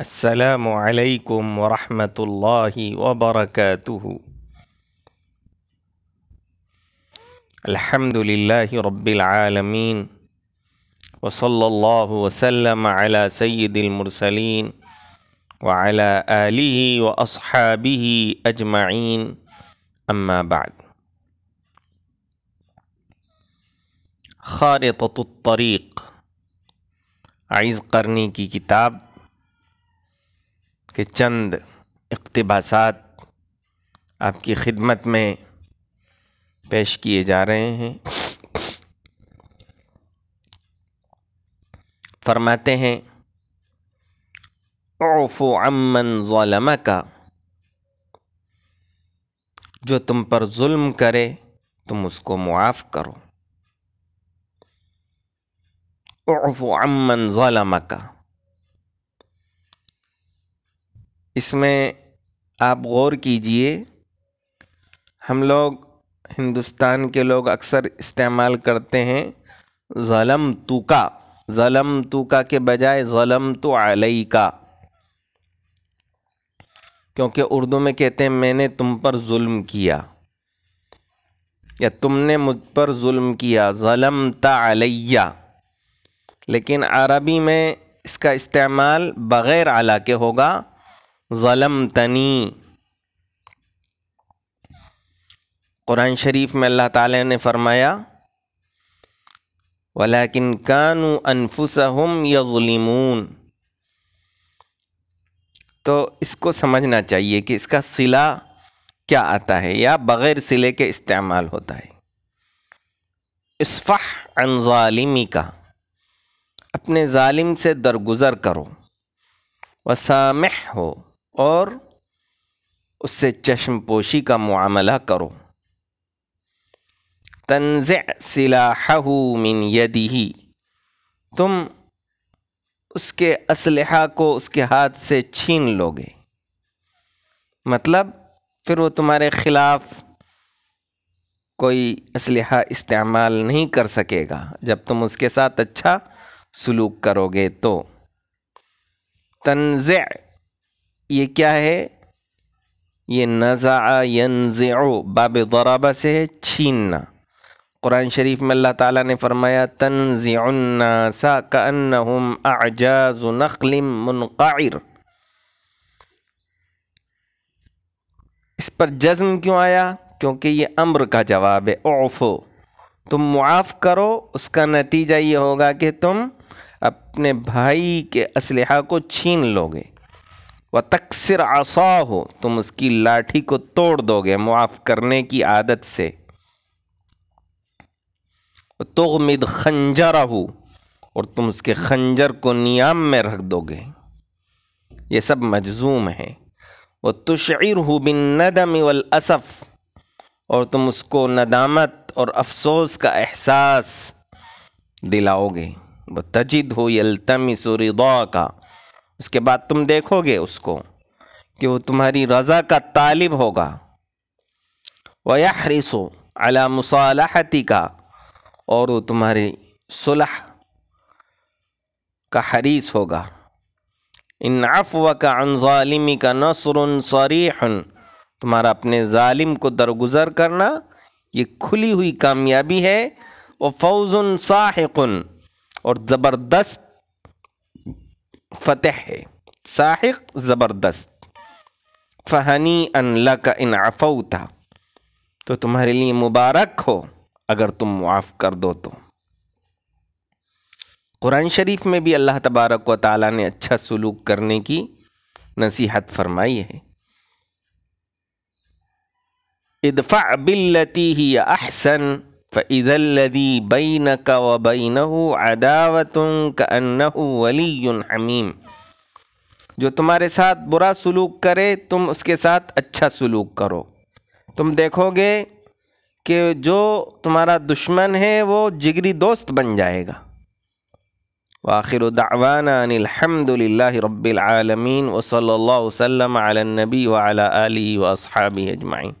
السلام عليكم ورحمة الله وبركاته الحمد لله رب العالمين وصلى الله وسلم على سيد المرسلين وعلى آله وأصحابه أجمعين أما بعد خارطة الطريق عايز قرني كتاب के चंद इकतबास आपकी खिदमत में पेश किए जा रहे हैं फरमाते हैं ओफ़ो अमन ज़लम का जो तुम पर जुल्म करे तुम उसको मुआफ़ करो औफ़ अमन ज़लम का इसमें आप गौर कीजिए हम लोग हिंदुस्तान के लोग अक्सर इस्तेमाल करते हैं ज़लम तू का ज़लम तू का के बजाय ज़लम तो आलई का क्योंकि उर्दू में कहते हैं मैंने तुम पर जुल्म किया या तुमने मुझ पर जुल्म किया ज़लम तलैया लेकिन अरबी में इसका इस्तेमाल बग़ैर आला के होगा ज़लम तनी कुरान शरीफ में अल्लाह ताला ने फरमाया वलाकिन कानू अनफुसहम यमून तो इसको समझना चाहिए कि इसका सिला क्या आता है या बग़ैर सिले के इस्तेमाल होता है इसफ अन ालिमी का अपने ालिम से दरगुज़र करो वसामह हो और उससे चश्मपोशी का मामला करो तंज़ सिलाहू मिन यदी तुम उसके इसलह को उसके हाथ से छीन लोगे मतलब फिर वो तुम्हारे ख़िलाफ़ कोई असलहा इस्तेमाल नहीं कर सकेगा जब तुम उसके साथ अच्छा सलूक करोगे तो तंज़ ये क्या है ये नज़ा यनज़ो बाब दराबा से है छीनना कुरान शरीफ में अल्लाह ताला ने फरमाया तनज़ियन्नासा कन्नहुम अजाज नखलिम मुनक़ार इस पर जज्म क्यों आया क्योंकि ये अम्र का जवाब है ओफो तुम मुआफ़ करो उसका नतीजा ये होगा कि तुम अपने भाई के असलहा को छीन लोगे व तकसर आसा हो तुम उसकी लाठी को तोड़ दोगे मुआफ़ करने की आदत से तुगमिद खंजरा हो और तुम उसके खंजर को नियाम में रख दोगे ये सब मजजूम है वह तुशर हो बिन नदम वलअसफ़ और तुम उसको नदामत और अफसोस का एहसास दिलाओगे व तजिद हो यलतम सुरदा का उसके बाद तुम देखोगे उसको कि वो तुम्हारी रज़ा का तालिब होगा वह रिसो अला मुसालहती का और वो तुम्हारी सुलह का हरीस होगा इन अफ़व का अनजालिमी का नसर सरीहन तुम्हारा अपने ालिम को दरगुजर करना ये खुली हुई कामयाबी है व फौज़ साहिकन और ज़बरदस्त फतेह है साहिक ज़बरदस्त फ़हनी अनला का इनाफ़ऊ था तो तुम्हारे लिए मुबारक हो अगर तुम मुआफ़ कर दो तो कुरान शरीफ में भी अल्लाह तबारक व ताली ने अच्छा सलूक करने की नसीहत फरमाई है इदफ़ा बिल्लती ही अहसन फ़ैज़ल्लदी हमीम जो तुम्हारे साथ बुरा सलूक करे तुम उसके साथ अच्छा सलूक करो तुम देखोगे कि जो तुम्हारा दुश्मन है वो जिगरी दोस्त बन जाएगा वाखिर दावाना अनिलहमदिल्ला रबालमीन वसल वसलम आलनबी वाली वसहाबी अजमाइन